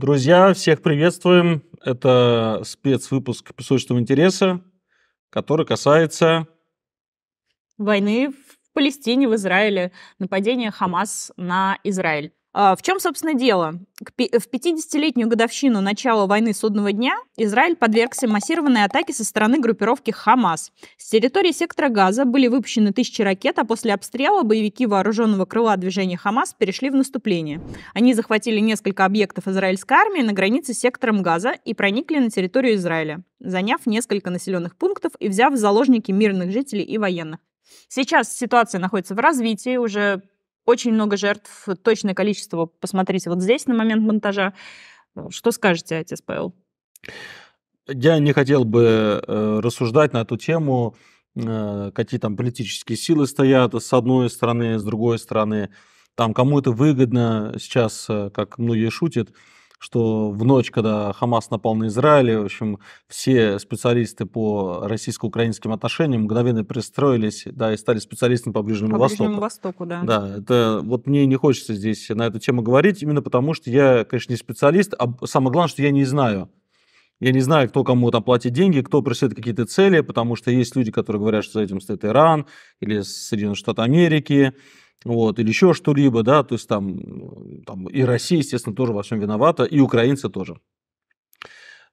Друзья, всех приветствуем. Это спецвыпуск «Песочного интереса», который касается... Войны в Палестине, в Израиле, нападения Хамас на Израиль. А, в чем, собственно, дело? В 50-летнюю годовщину начала войны судного дня Израиль подвергся массированной атаке со стороны группировки «Хамас». С территории сектора Газа были выпущены тысячи ракет, а после обстрела боевики вооруженного крыла движения «Хамас» перешли в наступление. Они захватили несколько объектов израильской армии на границе с сектором Газа и проникли на территорию Израиля, заняв несколько населенных пунктов и взяв в заложники мирных жителей и военных. Сейчас ситуация находится в развитии, уже очень много жертв, точное количество посмотрите вот здесь на момент монтажа. Что скажете Отец Павел? Я не хотел бы э, рассуждать на эту тему, э, какие там политические силы стоят с одной стороны, с другой стороны. Там кому это выгодно сейчас, э, как многие шутят, что в ночь, когда Хамас напал на Израиль, в общем, все специалисты по российско-украинским отношениям мгновенно пристроились, да, и стали специалистами по Ближнему Востоку. По Ближнему Востоку, да. Да, это вот мне не хочется здесь на эту тему говорить, именно потому что я, конечно, не специалист, а самое главное, что я не знаю. Я не знаю, кто кому там платит деньги, кто преследует какие-то цели, потому что есть люди, которые говорят, что за этим стоит Иран или Соединенные Штаты Америки, вот, или еще что-либо, да, то есть там, там и Россия, естественно, тоже во всем виновата, и украинцы тоже.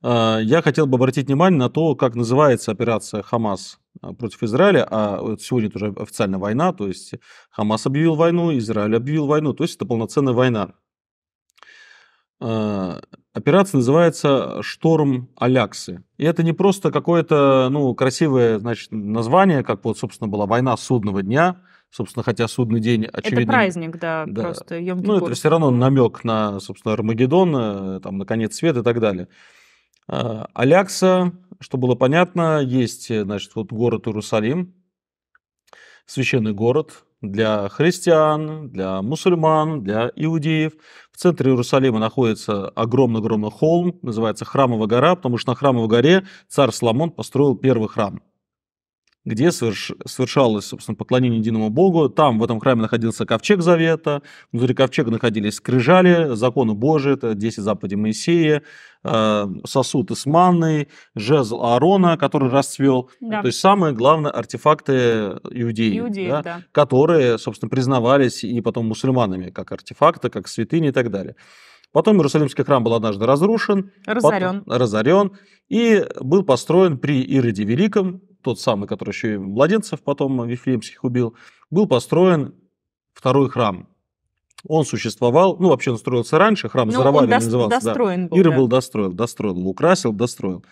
А, я хотел бы обратить внимание на то, как называется операция «Хамас» а, против Израиля, а сегодня тоже уже официально война, то есть Хамас объявил войну, Израиль объявил войну, то есть это полноценная война. А, операция называется «Шторм Аляксы». И это не просто какое-то ну, красивое значит, название, как вот, собственно, была война судного дня – собственно, хотя судный день очевидно... Это праздник, да, да. просто йом Ну, это все равно намек на, собственно, Армагеддон, э, там, на конец света и так далее. А, Алякса, что было понятно, есть, э, значит, вот город Иерусалим, священный город для христиан, для мусульман, для иудеев. В центре Иерусалима находится огромный-огромный холм, называется Храмовая гора, потому что на Храмовой горе царь Соломон построил первый храм – где соверш... совершалось, собственно, поклонение единому Богу. Там, в этом храме, находился ковчег Завета, внутри ковчега находились скрижали, законы Божии, это 10 заповедей Моисея, э, сосуд из манны, жезл Аарона, который расцвел. Ну, да. То есть самые главные артефакты иудеи, иудеи да, да. которые, собственно, признавались и потом мусульманами как артефакты, как святыни и так далее. Потом Иерусалимский храм был однажды разрушен. Разорен. Потом, разорен. И был построен при Ироде Великом тот самый, который еще и младенцев потом Вифлеемских убил, был построен второй храм. Он существовал, ну, вообще он строился раньше, храм ну, Заравали до, назывался. Достроен да. был, Ира да. был достроил, достроил, украсил, достроил.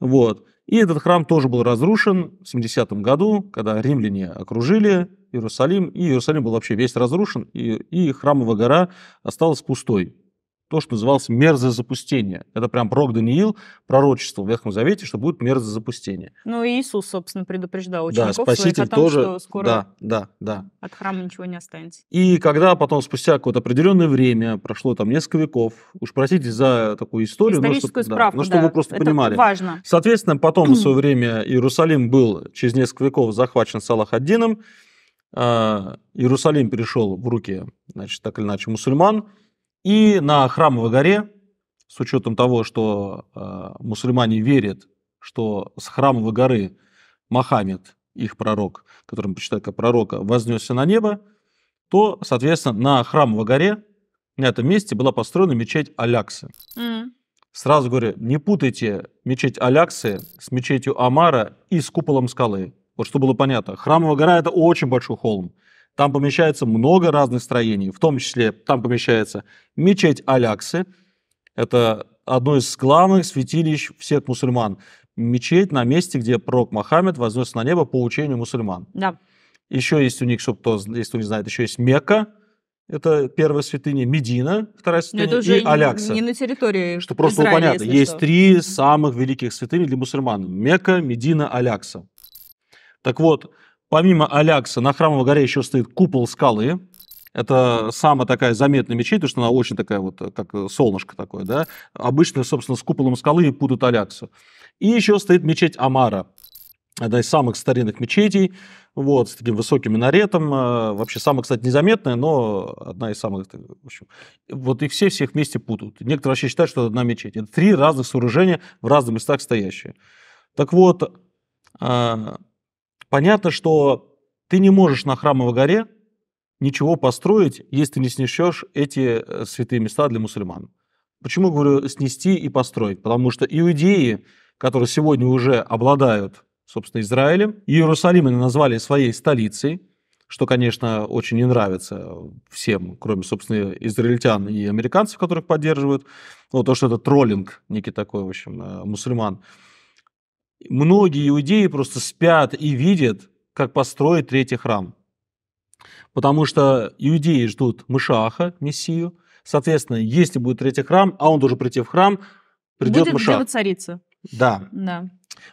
Вот. И этот храм тоже был разрушен в 70-м году, когда римляне окружили Иерусалим, и Иерусалим был вообще весь разрушен, и, и храмовая гора осталась пустой то, что называлось мерзозапустение. Это прям пророк Даниил пророчествовал в Ветхом Завете, что будет мерзозапустение. Ну и Иисус, собственно, предупреждал учеников да, спаситель своих о том, тоже, что скоро да, да, да. от храма ничего не останется. И когда потом, спустя какое-то определенное время, прошло там несколько веков, уж простите за такую историю, но чтобы, справку, да, но чтобы да, вы просто это понимали. важно. Соответственно, потом в свое время Иерусалим был через несколько веков захвачен Салахаддином, а, Иерусалим перешел в руки, значит, так или иначе, мусульман, и на Храмовой горе, с учетом того, что э, мусульмане верят, что с Храмовой горы Мохаммед, их пророк, которым почитают как пророка, вознесся на небо, то, соответственно, на Храмовой горе, на этом месте, была построена мечеть Аляксы. Mm. Сразу говорю, не путайте мечеть Аляксы с мечетью Амара и с куполом скалы. Вот что было понятно. Храмовая гора – это очень большой холм. Там помещается много разных строений, в том числе там помещается мечеть Аляксы, это одно из главных святилищ всех мусульман. Мечеть на месте, где пророк Мохаммед вознесся на небо по учению мусульман. Да. Еще есть у них, чтобы кто, если кто не знает, еще есть Мекка, это первая святыня, Медина, вторая святыня это уже и Алякса. Не на территории Что просто Израиля, понятно. Есть что. три самых великих святыни для мусульман. Мекка, Медина, Алякса. Так вот, Помимо Алякса на Храмовой горе еще стоит купол скалы. Это самая такая заметная мечеть, потому что она очень такая вот, как солнышко такое, да. Обычно, собственно, с куполом скалы и путают Аляксу. И еще стоит мечеть Амара. Одна из самых старинных мечетей, вот, с таким высоким минаретом. Э, вообще самая, кстати, незаметная, но одна из самых... В общем, вот и все всех вместе путают. Некоторые вообще считают, что это одна мечеть. Это три разных сооружения в разных местах стоящие. Так вот, э, Понятно, что ты не можешь на Храмовой горе ничего построить, если не снесешь эти э, святые места для мусульман. Почему говорю снести и построить? Потому что иудеи, которые сегодня уже обладают, собственно, Израилем, Иерусалим они назвали своей столицей, что, конечно, очень не нравится всем, кроме, собственно, израильтян и американцев, которых поддерживают. Вот то, что это троллинг некий такой, в общем, э, мусульман многие иудеи просто спят и видят, как построить третий храм. Потому что иудеи ждут Мышаха, Мессию. Соответственно, если будет третий храм, а он должен прийти в храм, придет будет Мышах. Будет царица. Да. да.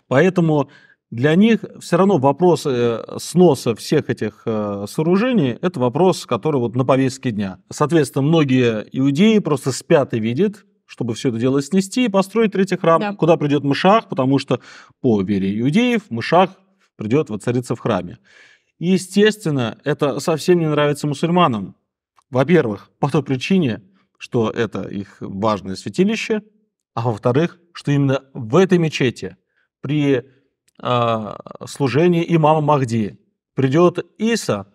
Поэтому для них все равно вопрос э, сноса всех этих э, сооружений – это вопрос, который вот на повестке дня. Соответственно, многие иудеи просто спят и видят, чтобы все это дело снести и построить третий храм, да. куда придет Мышах, потому что по вере иудеев Мышах придет воцариться в храме. естественно, это совсем не нравится мусульманам. Во-первых, по той причине, что это их важное святилище, а во-вторых, что именно в этой мечети при э, служении имама Махди придет Иса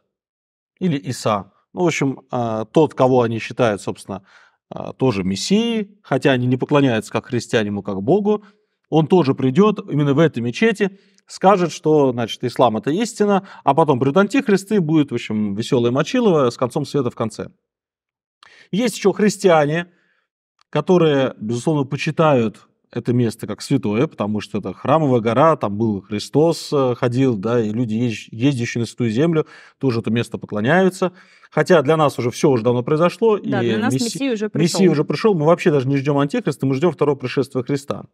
или Иса, ну, в общем, э, тот, кого они считают, собственно, а, тоже мессии, хотя они не поклоняются как христиане, как Богу, он тоже придет именно в этой мечети, скажет, что, значит, ислам – это истина, а потом придут антихристы, будет, в общем, веселое мочилова с концом света в конце. Есть еще христиане, которые, безусловно, почитают это место как святое, потому что это храмовая гора, там был Христос э, ходил, да, и люди, ездящие на святую землю, тоже это место поклоняются. Хотя для нас уже все уже давно произошло. Да, и для нас месси... Мессия уже пришел. Мессия уже пришел, мы вообще даже не ждем Антихриста, мы ждем второго пришествия Христа.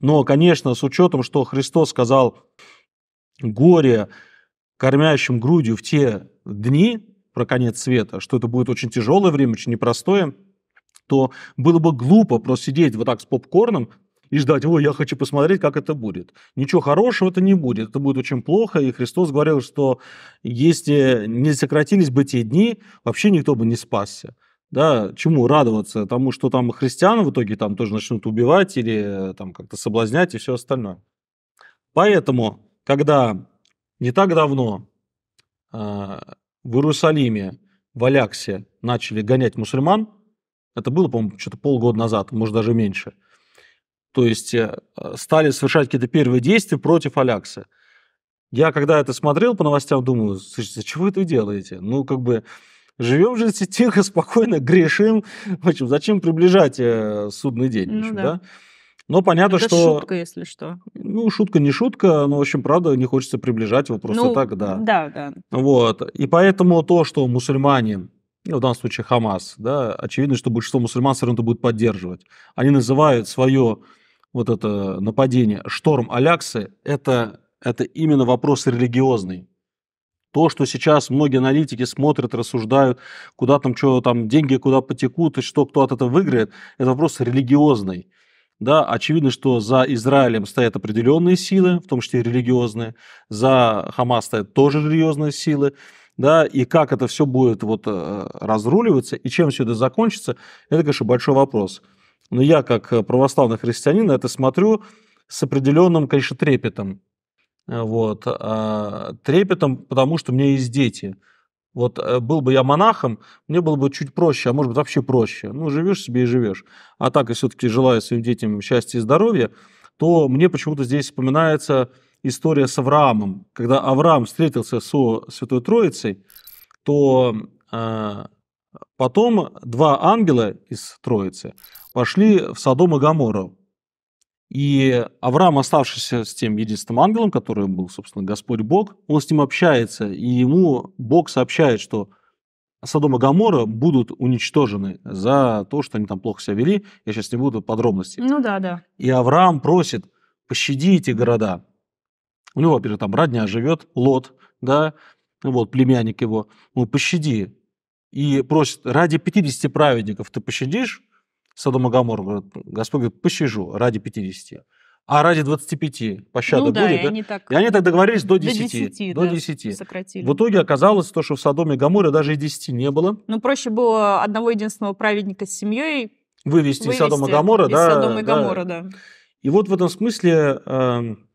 Но, конечно, с учетом, что Христос сказал горе кормящим грудью в те дни, про конец света, что это будет очень тяжелое время, очень непростое, то было бы глупо просто сидеть вот так с попкорном, и ждать, ой, я хочу посмотреть, как это будет. Ничего хорошего это не будет, это будет очень плохо, и Христос говорил, что если не сократились бы те дни, вообще никто бы не спасся. Да, чему радоваться? Тому, что там христиан в итоге там тоже начнут убивать или э, там как-то соблазнять и все остальное. Поэтому, когда не так давно э, в Иерусалиме, в Аляксе начали гонять мусульман, это было, по-моему, что-то полгода назад, может, даже меньше – то есть э, э, стали совершать какие-то первые действия против Алякса. Я когда это смотрел по новостям, думаю, слушайте, вы это делаете? Ну, как бы, живем же тихо, спокойно, грешим. В общем, зачем приближать э, судный день? Ну, общем, да. Но понятно, это что... шутка, если что. Ну, шутка не шутка, но, в общем, правда, не хочется приближать его просто ну, так, да. Да, да. Вот. И поэтому то, что мусульмане, ну, в данном случае Хамас, да, очевидно, что большинство мусульман все равно это будет поддерживать. Они называют свое вот это нападение, шторм Аляксы, это, это именно вопрос религиозный. То, что сейчас многие аналитики смотрят, рассуждают, куда там, что там, деньги куда потекут, и что, кто от этого выиграет, это вопрос религиозный. Да, очевидно, что за Израилем стоят определенные силы, в том числе религиозные, за Хамас стоят тоже религиозные силы, да, и как это все будет вот э, разруливаться, и чем все это закончится, это, конечно, большой вопрос. Но я, как э, православный христианин, это смотрю с определенным, конечно, трепетом. Э, вот. А, трепетом, потому что у меня есть дети. Вот э, был бы я монахом, мне было бы чуть проще, а может быть вообще проще. Ну, живешь себе и живешь. А так, я все-таки желаю своим детям счастья и здоровья, то мне почему-то здесь вспоминается история с Авраамом. Когда Авраам встретился со Святой Троицей, то Потом два ангела из Троицы пошли в Содом и Гамору. И Авраам, оставшийся с тем единственным ангелом, который был, собственно, Господь Бог, он с ним общается, и ему Бог сообщает, что Содом и Гамора будут уничтожены за то, что они там плохо себя вели. Я сейчас не буду подробностей. Ну да, да. И Авраам просит, пощади эти города. У него, во-первых, там родня живет, Лот, да, вот, племянник его. Ну, пощади и просит, ради 50 праведников ты пощадишь? Содом и Гамор, Господь говорит, пощажу ради 50 а ради 25 пощады ну, да, будет. И, да? они так, и они так договорились до 10. До 10, до да, 10. Сократили. В итоге оказалось то, что в Содоме и Гаморе даже и 10 не было. Ну, проще было одного единственного праведника с семьей вывести, из Содома и Гамора. да, и да. да. И вот в этом смысле, эм,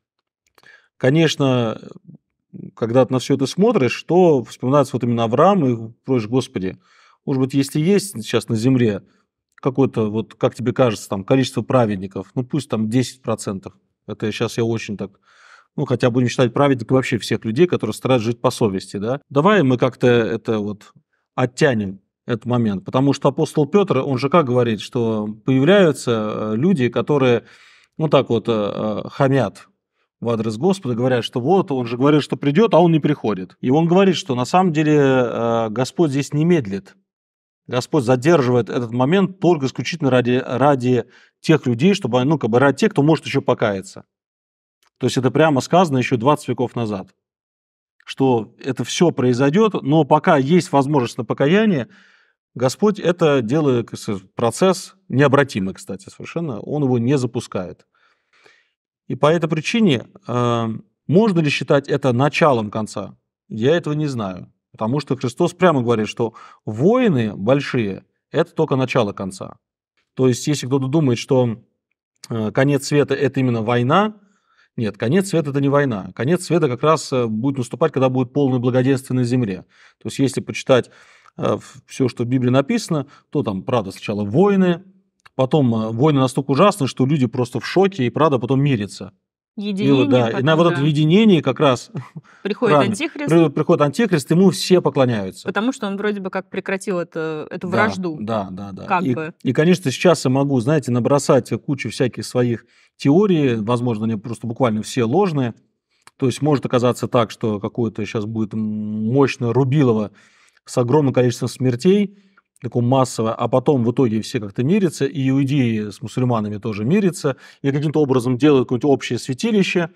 конечно, когда ты на все это смотришь, что вспоминается вот именно Авраам и просишь, Господи, может быть, если есть сейчас на земле какое-то, вот как тебе кажется, там количество праведников, ну пусть там 10%, это сейчас я очень так ну, хотя будем считать праведниками вообще всех людей, которые стараются жить по совести, да. Давай мы как-то это вот оттянем этот момент, потому что апостол Петр, он же как говорит, что появляются э, люди, которые, ну, так вот, э, э, хамят, в адрес Господа, говорят, что вот, он же говорит, что придет, а он не приходит. И он говорит, что на самом деле э, Господь здесь не медлит. Господь задерживает этот момент только исключительно ради, ради тех людей, чтобы, ну, как бы ради тех, кто может еще покаяться. То есть это прямо сказано еще 20 веков назад, что это все произойдет, но пока есть возможность на покаяние, Господь это делает процесс необратимый, кстати, совершенно, он его не запускает. И по этой причине э, можно ли считать это началом конца? Я этого не знаю. Потому что Христос прямо говорит, что войны большие – это только начало конца. То есть, если кто-то думает, что э, конец света – это именно война, нет, конец света – это не война. Конец света как раз э, будет наступать, когда будет полное благоденствие на земле. То есть, если почитать э, все, что в Библии написано, то там, правда, сначала войны, Потом э, войны настолько ужасны, что люди просто в шоке, и правда потом мирятся. Единение, и, да, потом, и на да. вот это единение как раз приходит рано, антихрист. приходит антихрист, ему все поклоняются. Потому что он вроде бы как прекратил это, эту да, вражду. Да, да, да. Как и, бы. и, конечно, сейчас я могу, знаете, набросать кучу всяких своих теорий, возможно, они просто буквально все ложные. То есть может оказаться так, что какое-то сейчас будет мощное Рубилово с огромным количеством смертей, таком массово, а потом в итоге все как-то мирятся, и иудеи с мусульманами тоже мирятся, и каким-то образом делают какое то общее святилище,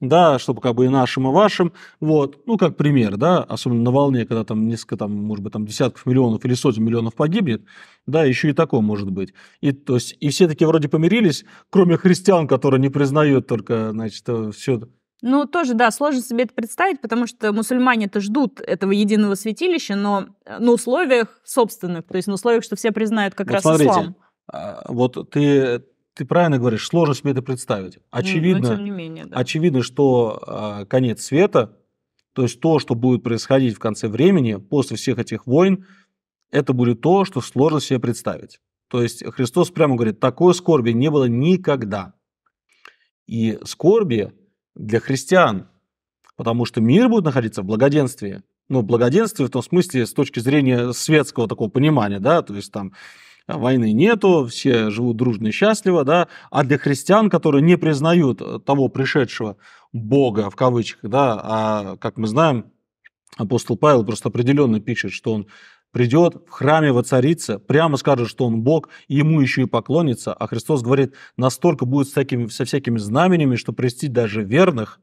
да, чтобы как бы и нашим, и вашим, вот, ну, как пример, да, особенно на волне, когда там несколько, там, может быть, там десятков миллионов или сотен миллионов погибнет, да, еще и такое может быть. И, то есть, и все таки вроде помирились, кроме христиан, которые не признают только, значит, все ну, тоже, да, сложно себе это представить, потому что мусульмане-то ждут этого единого святилища, но э, на условиях собственных, то есть на условиях, что все признают как вот раз смотрите, ислам. А, вот ты, ты правильно говоришь, сложно себе это представить. Очевидно, ну, тем не менее, да. очевидно что а, конец света, то есть то, что будет происходить в конце времени, после всех этих войн, это будет то, что сложно себе представить. То есть Христос прямо говорит, такой скорби не было никогда. И скорби для христиан, потому что мир будет находиться в благоденствии. Ну, в благоденствии в том смысле с точки зрения светского такого понимания, да, то есть там э, войны нету, все живут дружно и счастливо, да, а для христиан, которые не признают э, того пришедшего Бога, в кавычках, да, а, как мы знаем, апостол Павел просто определенно пишет, что он придет, в храме воцарится, прямо скажет, что он Бог, и ему еще и поклонится. А Христос говорит, настолько будет с такими, со всякими знаменями, что престить даже верных.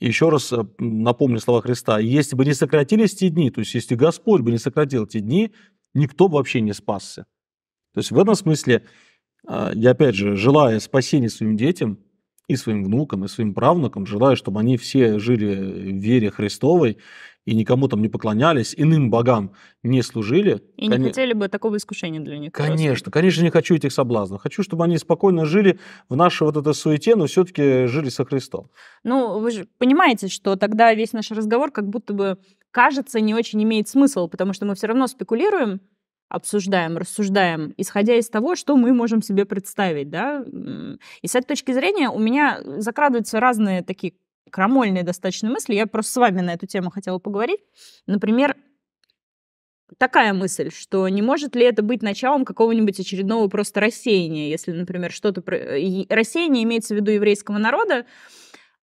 И еще раз э, напомню слова Христа, если бы не сократились те дни, то есть если Господь бы не сократил те дни, никто бы вообще не спасся. То есть в этом смысле, а, я опять же, желая спасения своим детям, и своим внукам, и своим правнукам. Желаю, чтобы они все жили в вере Христовой и никому там не поклонялись, иным богам не служили. И кон... не хотели бы такого искушения для них. Конечно, просто. конечно, не хочу этих соблазнов. Хочу, чтобы они спокойно жили в нашей вот этой суете, но все-таки жили со Христом. Ну, вы же понимаете, что тогда весь наш разговор как будто бы кажется, не очень имеет смысл, потому что мы все равно спекулируем, обсуждаем, рассуждаем, исходя из того, что мы можем себе представить, да. И с этой точки зрения у меня закрадываются разные такие крамольные достаточно мысли. Я просто с вами на эту тему хотела поговорить. Например, такая мысль, что не может ли это быть началом какого-нибудь очередного просто рассеяния, если, например, что-то... Э, рассеяние имеется в виду еврейского народа.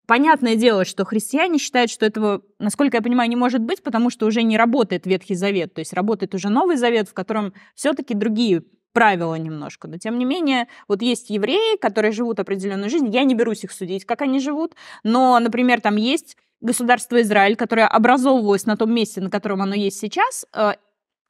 Понятное дело, что христиане считают, что этого, насколько я понимаю, не может быть, потому что уже не работает Ветхий Завет, то есть работает уже Новый Завет, в котором все-таки другие правила немножко. Но тем не менее, вот есть евреи, которые живут определенную жизнь. Я не берусь их судить, как они живут. Но, например, там есть государство Израиль, которое образовывалось на том месте, на котором оно есть сейчас, э,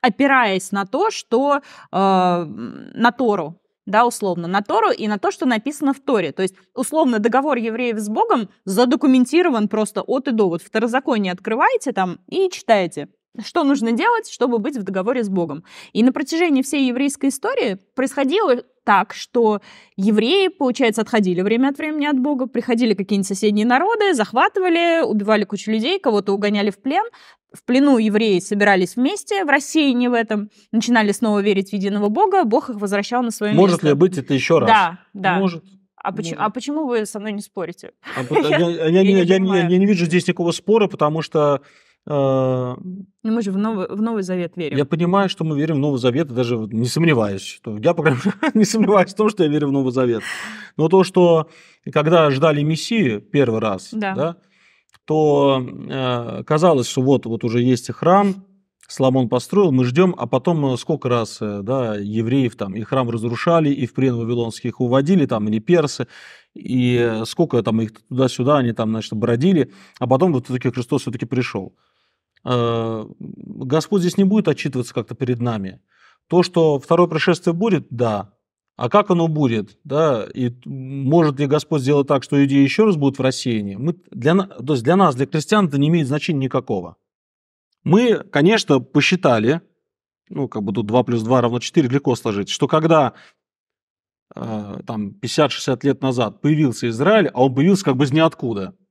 опираясь на то, что э, на Тору, да, условно, на Тору и на то, что написано в Торе. То есть, условно, договор евреев с Богом задокументирован просто от и до. Вот второзаконие открываете там и читаете что нужно делать, чтобы быть в договоре с Богом. И на протяжении всей еврейской истории происходило так, что евреи, получается, отходили время от времени от Бога, приходили какие-нибудь соседние народы, захватывали, убивали кучу людей, кого-то угоняли в плен. В плену евреи собирались вместе, в России не в этом, начинали снова верить в единого Бога, Бог их возвращал на свое Может место. Может ли быть это еще раз? Да, да. Может. А почему, ну, а почему вы со мной не спорите? я не вижу здесь никакого спора, потому что но а, мы же в Новый, в Новый Завет верим. Я понимаю, что мы верим в Новый Завет, даже не сомневаюсь, что я, по крайней мере, не сомневаюсь в том, что я верю в Новый Завет. Но то, что когда ждали Мессию первый раз, да. Да, то э, казалось, что вот, вот уже есть и храм, Соломон построил, мы ждем, а потом э, сколько раз э, да, евреев там и храм разрушали, и в плен вавилонских уводили, там, или персы, и э, сколько там их туда-сюда они там, значит, бродили, а потом вот все-таки Христос все-таки пришел. Э, Господь здесь не будет отчитываться как-то перед нами. То, что второе пришествие будет, да. А как оно будет, да, и может ли Господь сделать так, что иудеи еще раз будут в рассеянии? Мы, для, то есть для нас, для крестьян, это не имеет значения никакого. Мы, конечно, посчитали, ну, как бы тут 2 плюс 2 равно 4 легко сложить, что когда э, там 50-60 лет назад появился Израиль, а он появился как бы из ниоткуда –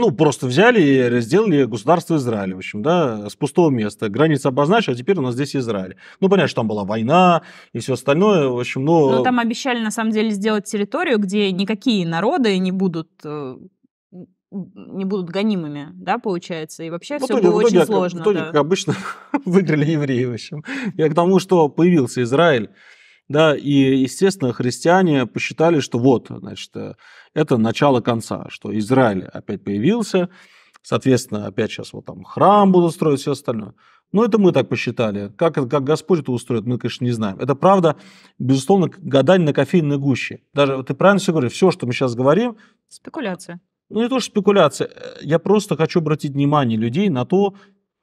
ну, просто взяли и сделали государство Израиля, в общем, да, с пустого места. границы обозначили, а теперь у нас здесь Израиль. Ну, понятно, что там была война и все остальное, в общем, но... Ну, там обещали, на самом деле, сделать территорию, где никакие народы не будут э, не будут гонимыми, да, получается, и вообще в все было итоге, очень сложно. В итоге, да. как обычно, выиграли евреи, в общем. Я к тому, что появился Израиль, да, и, естественно, христиане посчитали, что вот, значит, э, это начало конца, что Израиль опять появился, соответственно, опять сейчас вот там храм будут строить, все остальное. Но ну, это мы так посчитали. Как, как Господь это устроит, мы, конечно, не знаем. Это правда, безусловно, гадание на кофейной гуще. Даже ты правильно все говоришь, все, что мы сейчас говорим... Спекуляция. Ну, не то, что спекуляция. Э, я просто хочу обратить внимание людей на то,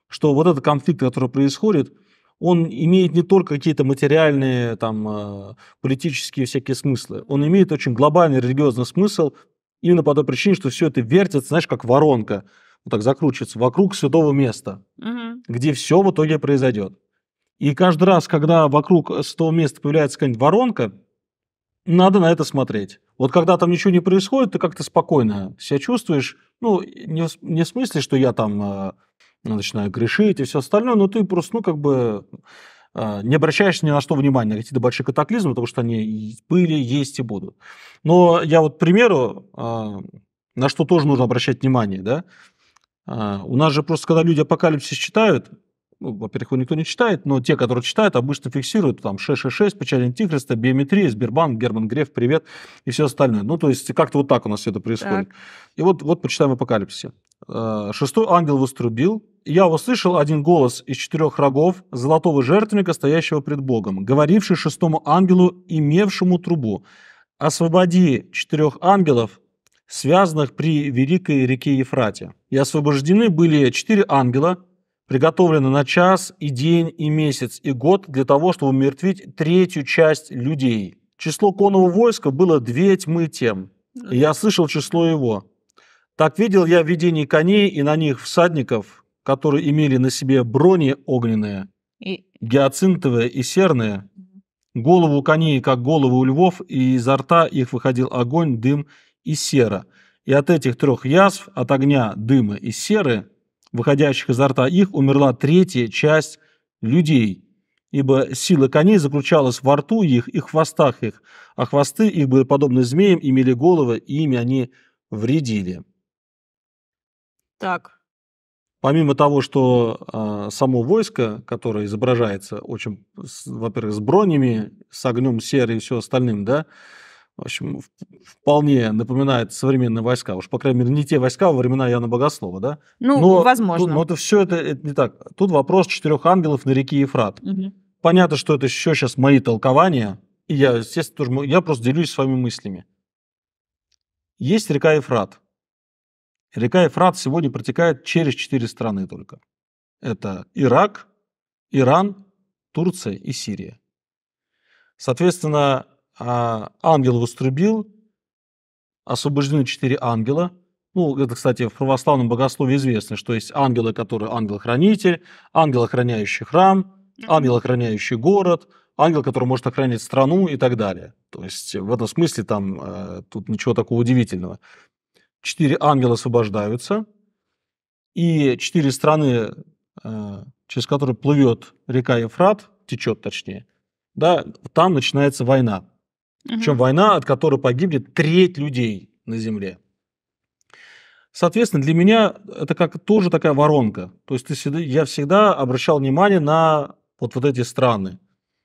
что вот этот конфликт, который происходит – он имеет не только какие-то материальные, там, э, политические всякие смыслы, он имеет очень глобальный религиозный смысл, именно по той причине, что все это вертится, знаешь, как воронка, вот так закручивается, вокруг святого места, угу. где все в итоге произойдет. И каждый раз, когда вокруг святого места появляется какая-нибудь воронка, надо на это смотреть. Вот когда там ничего не происходит, ты как-то спокойно себя чувствуешь. Ну, не, не в смысле, что я там э, начинаю грешить и все остальное, но ты просто, ну, как бы а, не обращаешь ни на что внимания, на какие-то большие катаклизмы, потому что они были, есть и будут. Но я вот, к примеру, а, на что тоже нужно обращать внимание, да, а, у нас же просто, когда люди апокалипсис читают, ну, во-первых, его никто не читает, но те, которые читают, обычно фиксируют там 666, печать Антихриста, биометрия, Сбербанк, Герман Греф, привет и все остальное. Ну, то есть как-то вот так у нас все это происходит. Так. И вот, вот почитаем апокалипсисе. Шестой ангел вострубил, я услышал один голос из четырех рогов золотого жертвенника, стоящего пред Богом, говоривший шестому ангелу, имевшему трубу, «Освободи четырех ангелов, связанных при великой реке Ефрате». И освобождены были четыре ангела, приготовлены на час и день и месяц и год для того, чтобы умертвить третью часть людей. Число конного войска было две тьмы тем, и я слышал число его. Так видел я в коней и на них всадников – которые имели на себе брони огненные, и... гиацинтовые и серные, голову коней, как голову у львов, и изо рта их выходил огонь, дым и сера. И от этих трех язв, от огня, дыма и серы, выходящих изо рта их, умерла третья часть людей, ибо сила коней заключалась во рту их и хвостах их, а хвосты их были подобны змеям, имели головы, и ими они вредили. Так, Помимо того, что э, само войско, которое изображается очень, во-первых, с бронями, с огнем серой и все остальным, да, в общем, вполне напоминает современные войска. Уж, по крайней мере, не те войска во времена Яна Богослова, да? Ну, но, возможно. Тут, но это все это, это не так. Тут вопрос четырех ангелов на реке Ефрат. Угу. Понятно, что это еще сейчас мои толкования, и я, естественно, тоже, я просто делюсь своими мыслями. Есть река Ефрат – Река Ефрат сегодня протекает через четыре страны только. Это Ирак, Иран, Турция и Сирия. Соответственно, а, ангел вострубил, освобождены четыре ангела. Ну, это, кстати, в православном богословии известно, что есть ангелы, которые ангел-хранитель, ангел, охраняющий храм, ангел, охраняющий город, ангел, который может охранять страну и так далее. То есть в этом смысле там э, тут ничего такого удивительного четыре ангела освобождаются, и четыре страны, э, через которые плывет река Ефрат, течет точнее, да, там начинается война. Угу. Причем война, от которой погибнет треть людей на Земле. Соответственно, для меня это как тоже такая воронка. То есть ты, я всегда обращал внимание на вот, вот эти страны.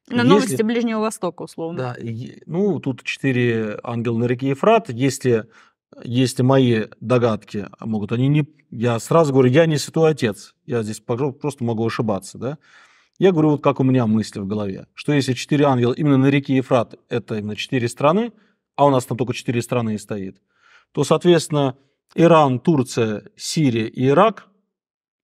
На если... новости Ближнего Востока, условно. Да, ну, тут четыре ангела на реке Ефрат. Если если мои догадки могут, они не... Я сразу говорю, я не святой отец, я здесь просто могу ошибаться, да. Я говорю, вот как у меня мысли в голове, что если четыре ангела именно на реке Ефрат, это именно четыре страны, а у нас там только четыре страны и стоит, то, соответственно, Иран, Турция, Сирия и Ирак,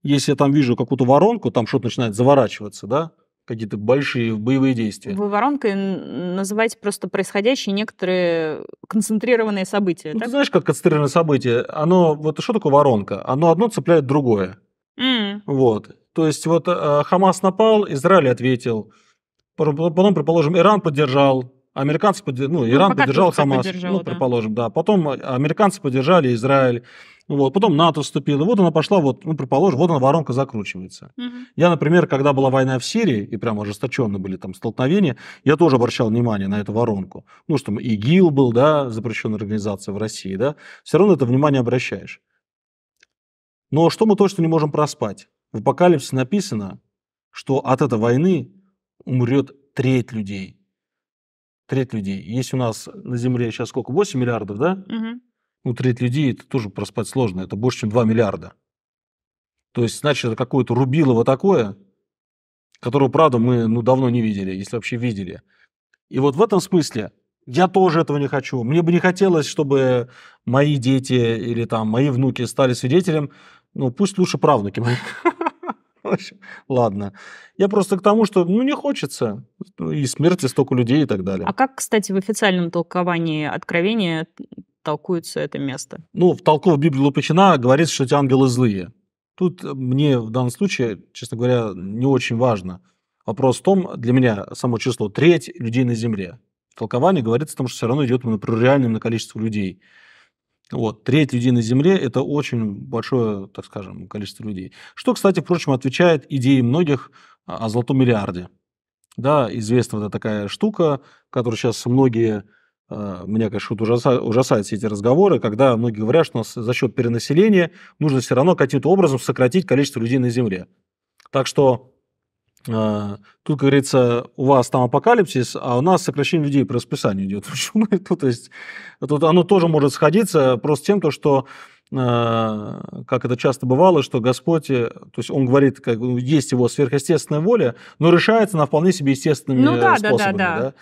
если я там вижу какую-то воронку, там что-то начинает заворачиваться, да, какие-то большие боевые действия. Вы воронкой называете просто происходящие некоторые концентрированные события. Ну, так? ты знаешь, как концентрированное событие? Оно, вот что такое воронка? Оно одно цепляет другое. Mm. Вот. То есть вот э, Хамас напал, Израиль ответил, потом, предположим, Иран поддержал, Американцы, под... Ну, ну, Иран ну, поддержал Хамас, поддержал, ну, да. предположим, да. Потом американцы поддержали Израиль. Ну, вот, потом НАТО вступило, вот она пошла, вот, ну, предположим, вот она воронка закручивается. Угу. Я, например, когда была война в Сирии, и прямо ожесточенно были там столкновения, я тоже обращал внимание на эту воронку. Ну, что там ИГИЛ был, да, запрещенная организация в России, да, все равно это внимание обращаешь. Но что мы точно не можем проспать? В апокалипсисе написано, что от этой войны умрет треть людей треть людей. Есть у нас на Земле сейчас сколько? 8 миллиардов, да? Угу. Ну, треть людей это тоже проспать сложно. Это больше, чем 2 миллиарда. То есть, значит, это какое-то рубилово такое, которого, правда, мы ну, давно не видели, если вообще видели. И вот в этом смысле я тоже этого не хочу. Мне бы не хотелось, чтобы мои дети или там мои внуки стали свидетелем. Ну, пусть лучше правнуки мои. Ладно. Я просто к тому, что ну не хочется. Ну, и смерти столько людей и так далее. А как, кстати, в официальном толковании откровения толкуется это место? Ну, в толков Библии Лопачина говорится, что эти ангелы злые. Тут мне в данном случае, честно говоря, не очень важно. Вопрос в том, для меня само число треть людей на Земле. В толковании говорится о том, что все равно идет например, реальное на количество людей. Вот. Треть людей на Земле – это очень большое, так скажем, количество людей. Что, кстати, впрочем, отвечает идее многих о золотом миллиарде. Да, известна вот такая штука, которую сейчас многие э, меня, конечно, ужаса, ужасают все эти разговоры, когда многие говорят, что за счет перенаселения нужно все равно каким-то образом сократить количество людей на Земле. Так что а, тут, как говорится, у вас там апокалипсис, а у нас сокращение людей по расписанию идет. Почему? То есть тут оно тоже может сходиться просто тем, что а, как это часто бывало, что Господь, э, то есть он говорит, как есть его сверхъестественная воля, но решается на вполне себе естественными ну, да, способами. Да, да, да. Да?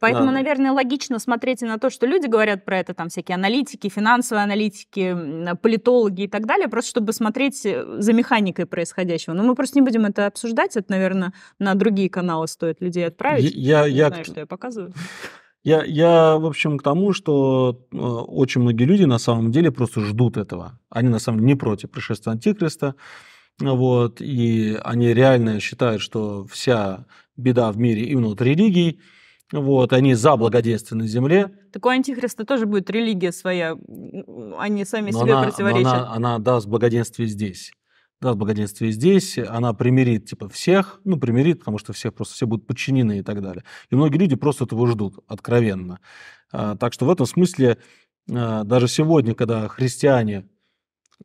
Поэтому, а. наверное, логично смотреть на то, что люди говорят про это, там всякие аналитики, финансовые аналитики, политологи и так далее, просто чтобы смотреть э, за механикой происходящего. Но мы просто не будем это обсуждать, это, наверное, на другие каналы стоит людей отправить. Я, я, не я... знаю, что я показываю. Я, я, в общем, к тому, что э, очень многие люди на самом деле просто ждут этого. Они на самом деле не против пришествия Антихриста. Вот, и они реально считают, что вся беда в мире именно от религий. Вот, они за благодетельственной земле. Так у антихриста тоже будет религия своя, они сами но себе она, противоречат. Она, она даст благоденствие здесь. Даст благоденствие здесь, она примирит типа всех, ну, примирит, потому что все просто все будут подчинены и так далее. И многие люди просто этого ждут, откровенно. А, так что в этом смысле а, даже сегодня, когда христиане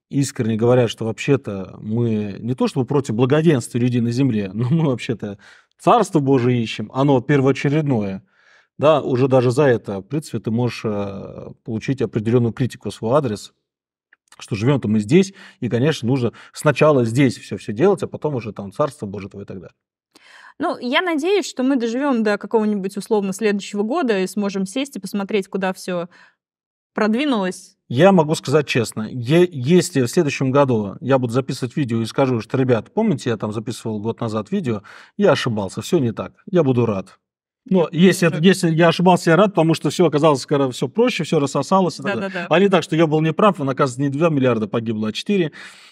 искренне говорят, что вообще-то мы не то чтобы против благоденствия людей на земле, но мы вообще-то Царство Божие ищем, оно первоочередное, да, уже даже за это, в принципе, ты можешь э, получить определенную критику в свой адрес, что живем-то мы здесь, и, конечно, нужно сначала здесь все-все делать, а потом уже там Царство Божие и так далее. Ну, я надеюсь, что мы доживем до какого-нибудь условно следующего года и сможем сесть и посмотреть, куда все продвинулась? Я могу сказать честно, если в следующем году я буду записывать видео и скажу, что, ребят, помните, я там записывал год назад видео, я ошибался, все не так, я буду рад. Но ну, если, это, если я ошибался, я рад, потому что все оказалось скоро все проще, все рассосалось. Да, да, да. А не так, что я был неправ, он, оказывается, не 2 миллиарда погибло, а 4.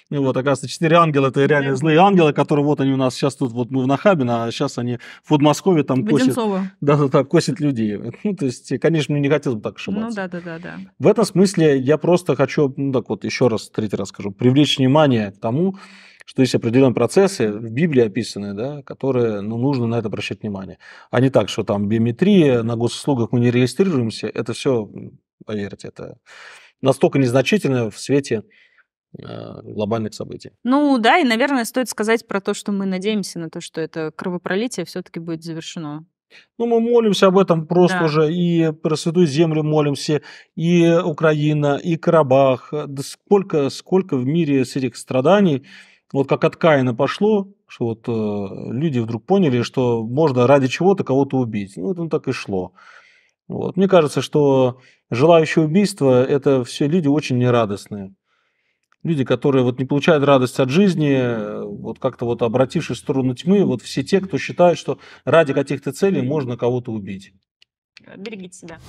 И вот, оказывается, 4 ангела, это реально да. злые ангелы, которые вот они у нас сейчас тут, вот мы в Нахабе, а сейчас они в Подмосковье там косят, да, да, да, косят людей. Ну, то есть, конечно, мне не хотелось бы так ну ошибаться. Ну, да, да, да, да. В этом смысле я просто хочу, ну, так вот, еще раз, третий раз скажу, привлечь внимание к тому, что есть определенные процессы в Библии описанные, да, которые, ну, нужно на это обращать внимание. А не так, что там биометрия, на госуслугах мы не регистрируемся, это все, поверьте, это настолько незначительно в свете э, глобальных событий. Ну да, и, наверное, стоит сказать про то, что мы надеемся на то, что это кровопролитие все-таки будет завершено. Ну, мы молимся об этом просто да. уже, и про Святую Землю молимся, и Украина, и Карабах. Э, да сколько, сколько в мире с этих страданий, вот как от Каина пошло, что вот э, люди вдруг поняли, что можно ради чего-то кого-то убить. И вот он так и шло. Вот. Мне кажется, что желающие убийства – это все люди очень нерадостные. Люди, которые вот не получают радость от жизни, э, вот как-то вот обратившись в сторону тьмы, вот все те, кто считает, что ради каких-то целей можно кого-то убить. Берегите себя.